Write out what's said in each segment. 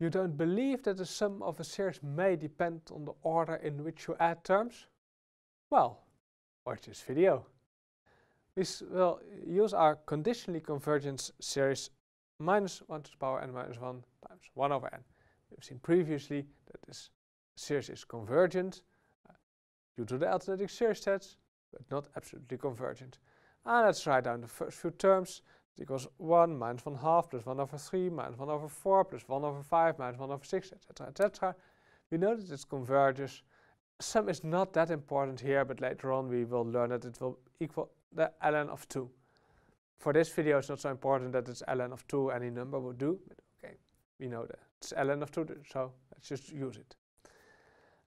You don't believe that the sum of a series may depend on the order in which you add terms? Well, watch this video. We will use our conditionally convergent series minus 1 to the power n minus 1 times 1 over n. We've seen previously that this series is convergent uh, due to the alternating series sets, but not absolutely convergent. And ah, let's write down the first few terms equals 1 minus 1 half plus 1 over 3 minus 1 over 4 plus 1 over 5 minus 1 over 6, etc., etc. We know that it converges. Sum is not that important here, but later on we will learn that it will equal the ln of 2. For this video, it's not so important that it's ln of 2, any number will do, but okay, we know that it's ln of 2, so let's just use it.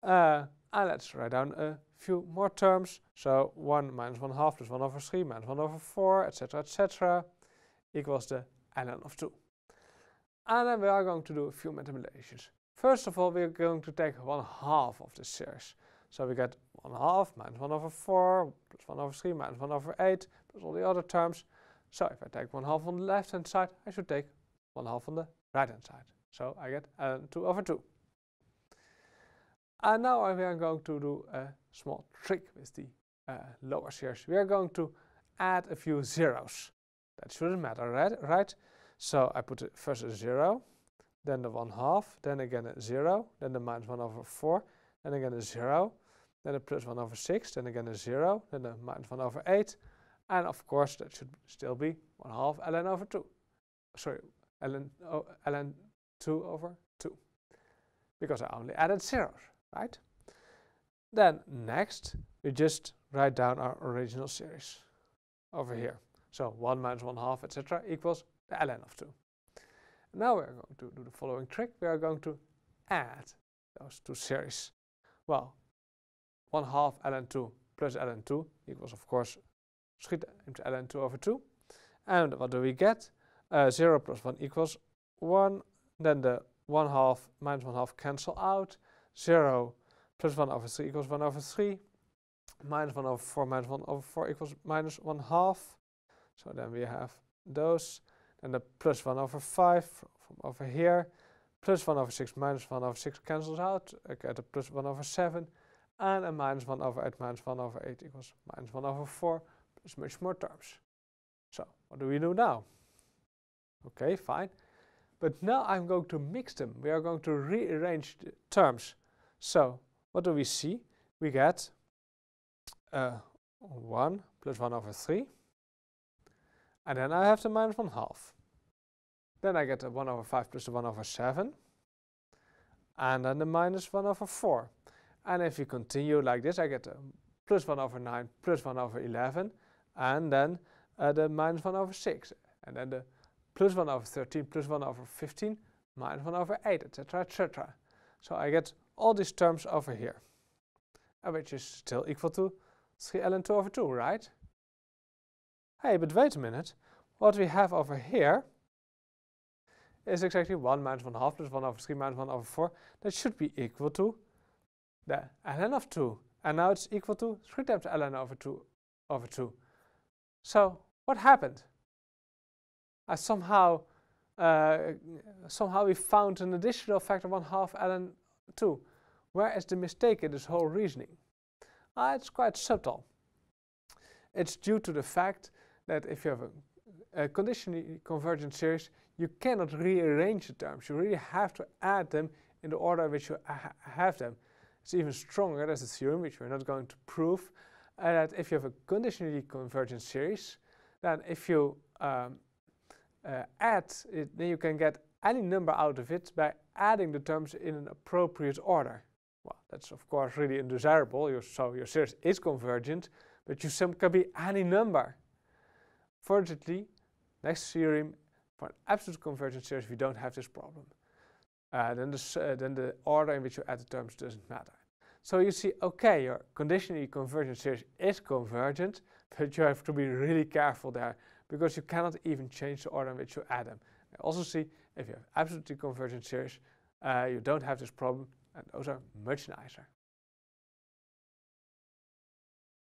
Uh, and let's write down a few more terms. So 1 minus 1 half plus 1 over 3 minus 1 over 4, etc., etc equals the ln of 2. And then we are going to do a few manipulations. First of all, we are going to take 1 half of the series. So we get 1 half minus 1 over 4, plus 1 over 3, minus 1 over 8, plus all the other terms. So if I take 1 half on the left hand side, I should take 1 half on the right hand side. So I get ln 2 over 2. And now we are going to do a small trick with the uh, lower series. We are going to add a few zeros. That shouldn't matter, right? right? So I put first a 0, then the 1 half, then again a 0, then the minus 1 over 4, then again a 0, then a plus 1 over 6, then again a 0, then a minus 1 over 8, and of course that should still be 1 half ln over 2. Sorry, ln, oh, ln 2 over 2, because I only added zeros, right? Then next, we just write down our original series over here. So 1 minus 1 half, etc. equals the ln of 2. Now we are going to do the following trick. We are going to add those two series. Well, 1 half ln 2 plus ln 2 equals, of course, schiet into ln 2 over 2. And what do we get? Uh, 0 plus 1 equals 1. Then the 1 half minus 1 half cancel out. 0 plus 1 over 3 equals 1 over 3. Minus 1 over 4 minus 1 over 4 equals minus 1 half. So then we have those, and the plus 1 over 5 from over here, plus 1 over 6 minus 1 over 6 cancels out, I get a plus 1 over 7, and a minus 1 over 8 minus 1 over 8 equals minus 1 over 4, plus much more terms. So, what do we do now? Okay, fine. But now I'm going to mix them. We are going to rearrange the terms. So, what do we see? We get uh, 1 plus 1 over 3 and then I have the minus 1 half. Then I get the 1 over 5 plus the 1 over 7. And then the minus 1 over 4. And if you continue like this, I get the plus 1 over 9 plus 1 over 11. And then uh, the minus 1 over 6. And then the plus 1 over 13 plus 1 over 15 minus 1 over 8, etc., etc. So I get all these terms over here, uh, which is still equal to 3ln2 over 2, right? hey, but wait a minute, what we have over here is exactly 1 minus 1 half plus 1 over 3 minus 1 over 4. That should be equal to the ln of 2. And now it's equal to 3 times ln over 2 over 2. So what happened? I somehow, uh, somehow we found an additional factor 1 half ln 2. Where is the mistake in this whole reasoning? Uh, it's quite subtle. It's due to the fact that if you have a, a conditionally convergent series, you cannot rearrange the terms. You really have to add them in the order in which you ha have them. It's even stronger, there's a theorem which we're not going to prove, uh, that if you have a conditionally convergent series, then if you um, uh, add it, then you can get any number out of it by adding the terms in an appropriate order. Well, that's of course really undesirable, so your series is convergent, but you sum can be any number. Fortunately, next theorem for an absolute convergent series, we don't have this problem. Uh, then, this, uh, then the order in which you add the terms doesn't matter. So you see, okay, your conditionally convergent series is convergent, but you have to be really careful there because you cannot even change the order in which you add them. also see, if you have absolutely convergent series, uh, you don't have this problem, and those are much nicer.